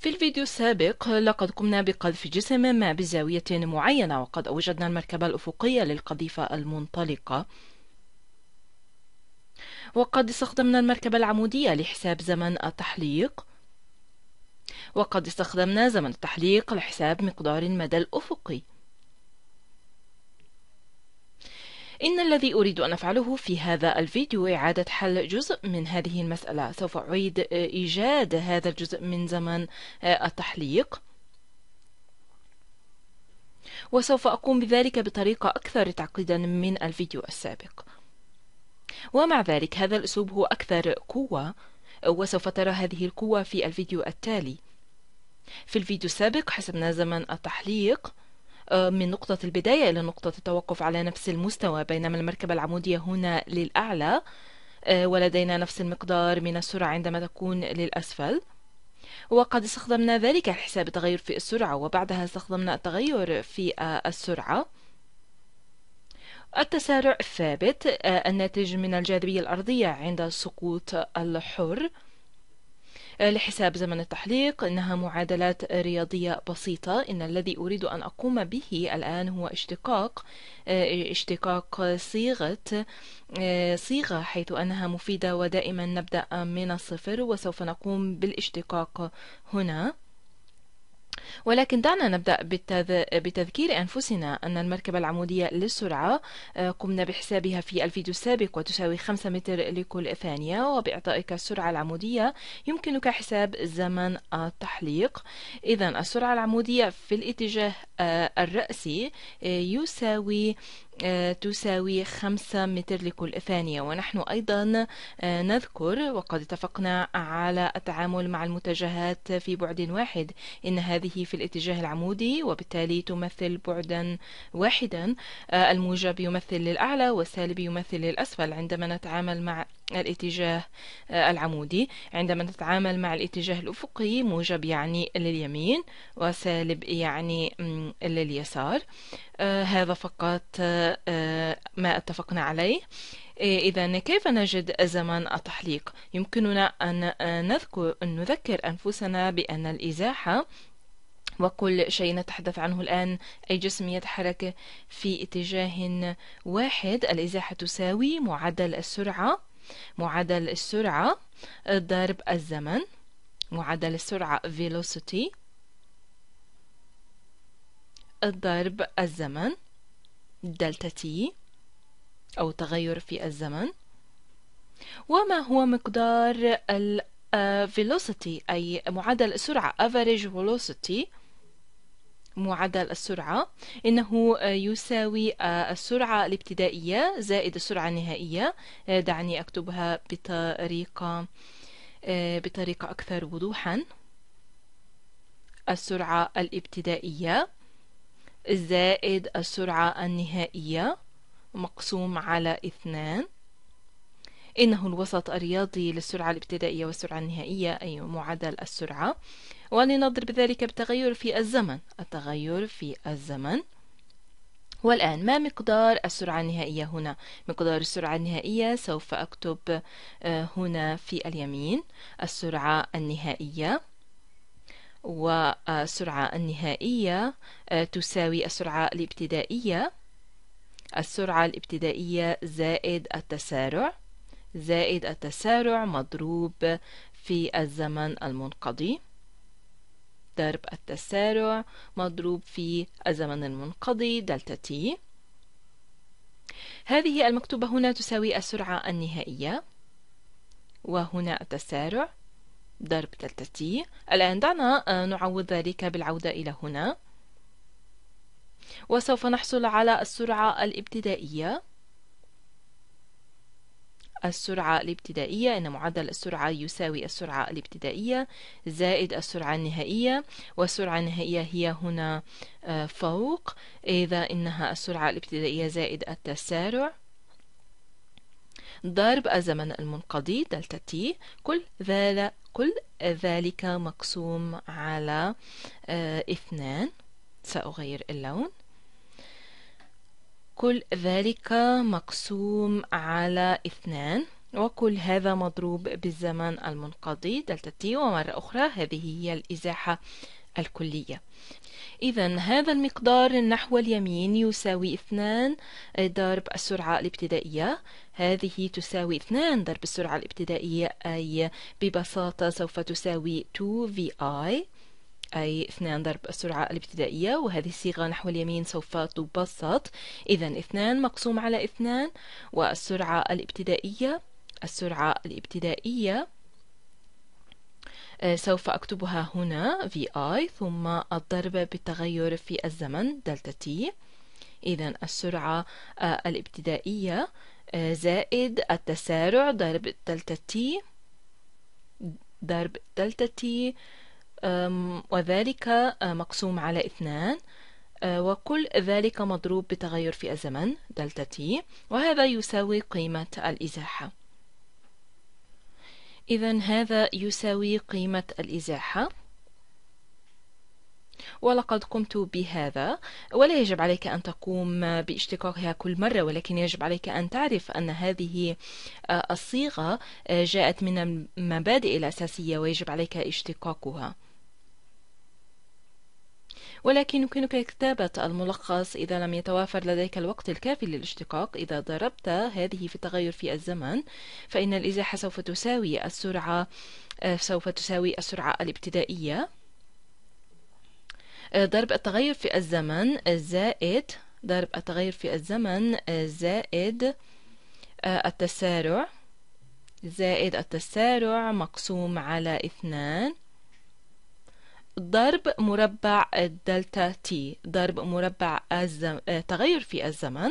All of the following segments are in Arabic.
في الفيديو السابق لقد قمنا بقذف جسم ما بزاوية معينة وقد أوجدنا المركبة الأفقية للقذيفة المنطلقة وقد استخدمنا المركبة العمودية لحساب زمن التحليق وقد استخدمنا زمن التحليق لحساب مقدار المدى الأفقي إن الذي أريد أن أفعله في هذا الفيديو إعادة حل جزء من هذه المسألة سوف أعيد إيجاد هذا الجزء من زمن التحليق وسوف أقوم بذلك بطريقة أكثر تعقيدا من الفيديو السابق ومع ذلك هذا الأسلوب هو أكثر قوة وسوف ترى هذه القوة في الفيديو التالي في الفيديو السابق حسبنا زمن التحليق آه، من نقطة البداية إلى نقطة التوقف على نفس المستوى بينما المركبة العمودية هنا للأعلى آه، ولدينا نفس المقدار من السرعة عندما تكون للأسفل وقد استخدمنا ذلك حساب التغير في السرعة وبعدها استخدمنا التغير في آه، السرعة التسارع الثابت الناتج من الجاذبية الأرضية عند السقوط الحر لحساب زمن التحليق إنها معادلات رياضية بسيطة إن الذي أريد أن أقوم به الآن هو اشتقاق آه، اشتقاق صيغة آه، صيغة حيث أنها مفيدة ودائما نبدأ من الصفر وسوف نقوم بالاشتقاق هنا ولكن دعنا نبدأ بتذكير أنفسنا أن المركبة العمودية للسرعة آه، قمنا بحسابها في الفيديو السابق وتساوي 5 متر لكل ثانية وبإعطائك السرعة العمودية يمكنك حساب زمن التحليق إذا السرعة العمودية في الاتجاه آه، الرأسي آه، يساوي آه، تساوي 5 متر لكل ثانية ونحن أيضا آه، نذكر وقد اتفقنا على التعامل مع المتجهات في بعد واحد إن هذه في الاتجاه العمودي وبالتالي تمثل بعدا واحدا آه، الموجب يمثل للأعلى والسالب يمثل للأسفل عندما نتعامل مع الاتجاه آه، العمودي عندما تتعامل مع الاتجاه الأفقي موجب يعني لليمين وسالب يعني لليسار آه، هذا فقط آه، ما اتفقنا عليه إيه، إذا كيف نجد زمن التحليق؟ يمكننا أن نذكر, أن نذكر أنفسنا بأن الإزاحة وكل شيء نتحدث عنه الآن أي جسم يتحرك في اتجاه واحد الإزاحة تساوي معدل السرعة معادل السرعة آه، ضرب الزمن معادل السرعة velocity ضرب الزمن دلتا تي أو تغير في الزمن وما هو مقدار ال آه، velocity أي معدل السرعة average velocity معدل السرعة إنه آه، يساوي آه، السرعة الابتدائية زائد السرعة النهائية آه، دعني أكتبها بطريقة بطريقة أكثر وضوحا السرعة الابتدائية زائد السرعة النهائية مقسوم على اثنان إنه الوسط الرياضي للسرعة الابتدائية والسرعة النهائية أي معدل السرعة ولنضرب ذلك بتغير في الزمن التغير في الزمن والآن ما مقدار السرعة النهائية هنا؟ مقدار السرعة النهائية سوف أكتب آه، هنا في اليمين السرعة النهائية والسرعة النهائية آه، تساوي السرعة الابتدائية السرعة الابتدائية زائد التسارع زائد التسارع مضروب في الزمن المنقضي درب التسارع مضروب في الزمن المنقضي دلتا تي هذه المكتوبة هنا تساوي السرعة النهائية وهنا التسارع ضرب دلتا تي الآن دعنا آه، نعوض ذلك بالعودة إلى هنا وسوف نحصل على السرعة الابتدائية السرعة الابتدائية إن معدل السرعة يساوي السرعة الابتدائية زائد السرعة النهائية والسرعة النهائية هي هنا آه، فوق إذا إنها السرعة الابتدائية زائد التسارع ضرب الزمن المنقضي دلتا تي كل ذلك كل ذلك مقسوم على آه، اثنان سأغير اللون كل ذلك مقسوم على اثنان وكل هذا مضروب بالزمن المنقضي دلتا تي ومرة أخرى هذه هي الإزاحة الكلية إذا هذا المقدار نحو اليمين يساوي اثنان ضرب السرعة الابتدائية هذه تساوي اثنان ضرب السرعة الابتدائية أي ببساطة سوف تساوي 2 في آي أي اثنان ضرب السرعة الابتدائية وهذه الصيغة نحو اليمين سوف تبسط إذا اثنان مقسوم على اثنان والسرعة الابتدائية السرعة الابتدائية آه، سوف أكتبها هنا في آي ثم الضرب بالتغير في الزمن دلتا تي إذا السرعة آه، الابتدائية آه، زائد التسارع ضرب دلتا تي ضرب دلتا تي وذلك أه، مقسوم على اثنان أه، وكل ذلك مضروب بتغير في الزمن دلتا تي وهذا يساوي قيمة الإزاحة إذا هذا يساوي قيمة الإزاحة ولقد قمت بهذا ولا يجب عليك أن تقوم باشتقاقها كل مرة ولكن يجب عليك أن تعرف أن هذه أه، الصيغة جاءت من المبادئ الأساسية ويجب عليك اشتقاقها ولكن يمكنك كتابة الملخص إذا لم يتوافر لديك الوقت الكافي للاشتقاق إذا ضربت هذه في التغير في الزمن فإن الإزاحة سوف تساوي السرعة آه، سوف تساوي السرعة الابتدائية آه، ضرب التغير في الزمن آه، زائد ضرب التغير في الزمن زائد التسارع زائد التسارع مقسوم على اثنان ضرب مربع الدلتا تي ضرب مربع الزم... آه، تغير في الزمن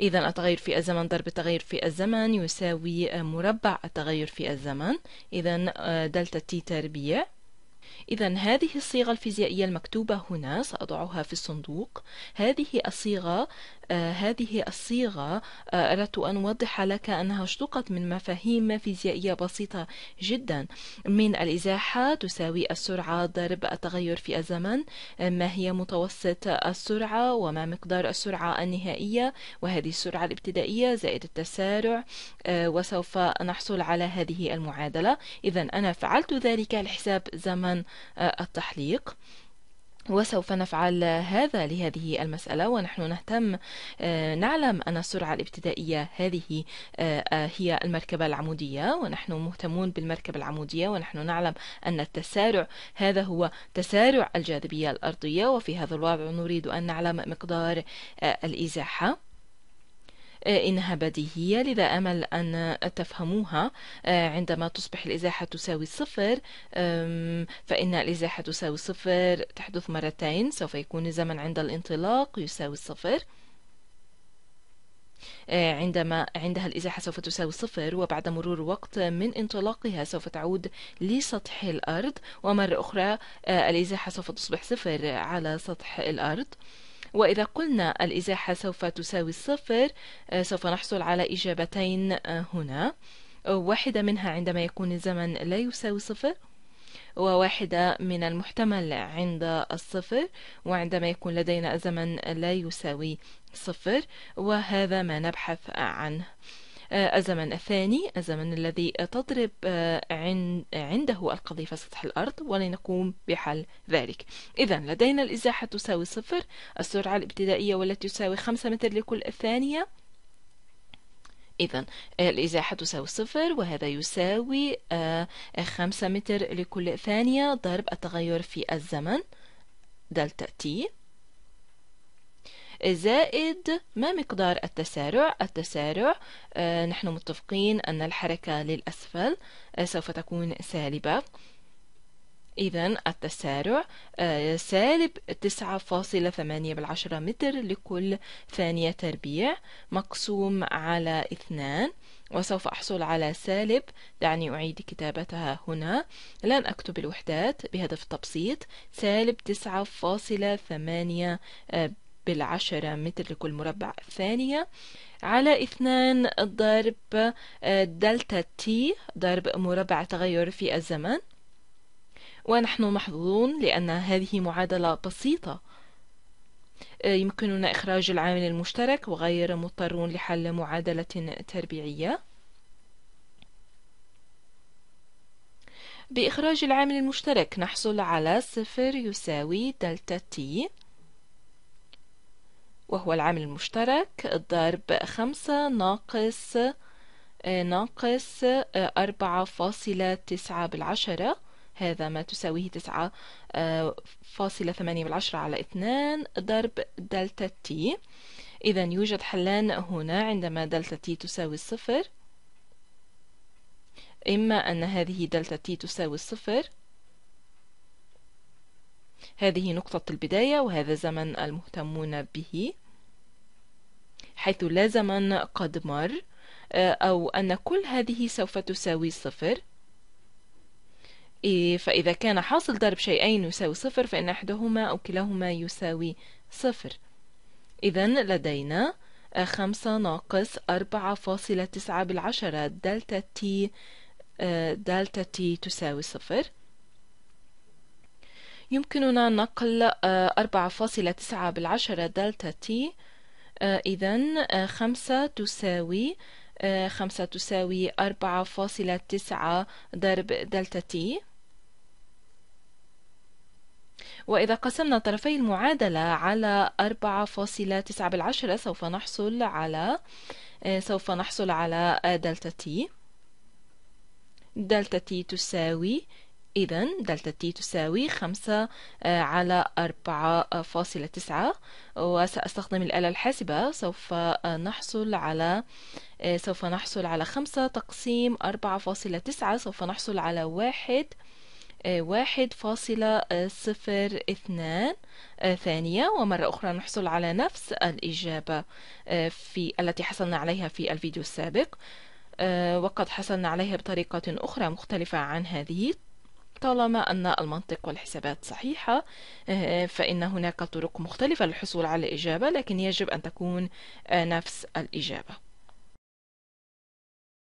إذا التغير في الزمن ضرب التغير في الزمن يساوي آه، مربع التغير في الزمن إذا آه، دلتا تي تربيع إذا هذه الصيغة الفيزيائية المكتوبة هنا سأضعها في الصندوق هذه الصيغة آه، هذه الصيغة آه، أردت أن أوضح لك أنها اشتقت من مفاهيم فيزيائية بسيطة جدا من الإزاحة تساوي السرعة ضرب التغير في الزمن آه، ما هي متوسط السرعة وما مقدار السرعة النهائية وهذه السرعة الابتدائية زائد التسارع وسوف نحصل على هذه المعادلة إذا أنا فعلت ذلك لحساب زمن التحليق وسوف نفعل هذا لهذه المسألة ونحن نهتم آه، نعلم أن السرعة الابتدائية هذه آه، آه، هي المركبة العمودية ونحن مهتمون بالمركبة العمودية ونحن نعلم أن التسارع هذا هو تسارع الجاذبية الأرضية وفي هذا الوضع نريد أن نعلم مقدار الإزاحة آه، إنها بديهية لذا أمل أن تفهموها آه، عندما تصبح الإزاحة تساوي صفر فإن الإزاحة تساوي صفر تحدث مرتين سوف يكون الزمن عند الانطلاق يساوي صفر آه، عندما عندها الإزاحة سوف تساوي صفر وبعد مرور وقت من انطلاقها سوف تعود لسطح الأرض ومرة أخرى الإزاحة سوف تصبح صفر على سطح الأرض وإذا قلنا الإزاحة سوف تساوي الصفر آه، سوف نحصل على إجابتين آه، هنا واحدة منها عندما يكون الزمن لا يساوي صفر وواحدة من المحتمل عند الصفر وعندما يكون لدينا الزمن لا يساوي صفر وهذا ما نبحث عنه آه، الزمن الثاني الزمن الذي تضرب آه، عنده القذيفة سطح الأرض ولنقوم بحل ذلك إذا لدينا الإزاحة تساوي صفر السرعة الابتدائية والتي تساوي خمسة متر لكل ثانية إذا آه، الإزاحة تساوي صفر وهذا يساوي خمسة متر لكل ثانية ضرب التغير في الزمن دلتا تي زائد ما مقدار التسارع التسارع آه، نحن متفقين أن الحركة للأسفل آه، سوف تكون سالبة إذا التسارع آه، سالب تسعة فاصلة ثمانية بالعشرة متر لكل ثانية تربيع مقسوم على اثنان وسوف أحصل على سالب دعني أعيد كتابتها هنا لن أكتب الوحدات بهدف التبسيط سالب تسعة فاصلة ثمانية بالعشرة متر لكل مربع ثانية على اثنان ضرب آه، دلتا تي ضرب مربع تغير في الزمن ونحن محظوظون لأن هذه معادلة بسيطة آه، يمكننا إخراج العامل المشترك وغير مضطرون لحل معادلة تربيعية بإخراج العامل المشترك نحصل على صفر يساوي دلتا تي وهو العامل المشترك ضرب خمسة ناقص آه، ناقص آه، أربعة فاصلة تسعة بالعشرة هذا ما تساويه تسعة آه، فاصلة ثمانية بالعشرة على اثنان ضرب دلتا تي إذا يوجد حلان هنا عندما دلتا تي تساوي الصفر إما أن هذه دلتا تي تساوي الصفر هذه نقطة البداية وهذا زمن المهتمون به حيث لا زمن قد مر آه، أو أن كل هذه سوف تساوي صفر فإذا كان حاصل ضرب شيئين يساوي صفر فإن أحدهما أو كلاهما يساوي صفر إذا لدينا آه، خمسة ناقص أربعة فاصلة تسعة بالعشرة دلتا تي آه، دلتا تي تساوي صفر يمكننا نقل 4.9 آه، بالعشرة دلتا تي آه، إذا آه، خمسة تساوي خمسة تساوي أربعة فاصلة تسعة ضرب دلتا تي وإذا قسمنا طرفي المعادلة على أربعة فاصلة تسعة بالعشرة سوف نحصل على سوف نحصل على دلتا تي دلتا تي تساوي إذا دلتا تي تساوي خمسة آه، على أربعة آه، فاصلة تسعة وسأستخدم الآلة الحاسبة سوف آه، نحصل على سوف نحصل على خمسة تقسيم أربعة فاصلة تسعة سوف نحصل على واحد واحد فاصلة صفر اثنان ثانية ومرة أخرى نحصل على نفس الإجابة في التي حصلنا عليها في الفيديو السابق وقد حصلنا عليها بطريقة أخرى مختلفة عن هذه طالما أن المنطق والحسابات صحيحة آه، فإن هناك طرق مختلفة للحصول على الإجابة لكن يجب أن تكون آه، نفس الإجابة